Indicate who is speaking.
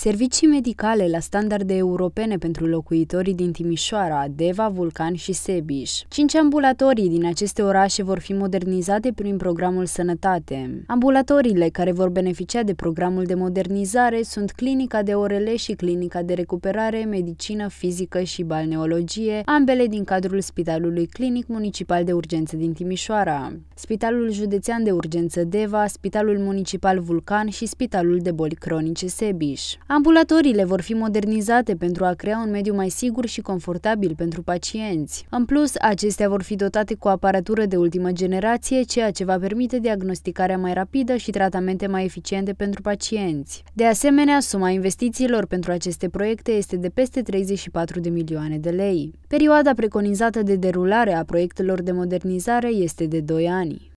Speaker 1: Servicii medicale la standarde europene pentru locuitorii din Timișoara, Deva, Vulcan și Sebiș. Cinci ambulatorii din aceste orașe vor fi modernizate prin programul Sănătate. Ambulatoriile care vor beneficia de programul de modernizare sunt Clinica de Orele și Clinica de Recuperare, Medicină, Fizică și Balneologie, ambele din cadrul Spitalului Clinic Municipal de Urgență din Timișoara, Spitalul Județean de Urgență Deva, Spitalul Municipal Vulcan și Spitalul de Boli Cronice Sebiș. Ambulatoriile vor fi modernizate pentru a crea un mediu mai sigur și confortabil pentru pacienți. În plus, acestea vor fi dotate cu aparatură de ultimă generație, ceea ce va permite diagnosticarea mai rapidă și tratamente mai eficiente pentru pacienți. De asemenea, suma investițiilor pentru aceste proiecte este de peste 34 de milioane de lei. Perioada preconizată de derulare a proiectelor de modernizare este de 2 ani.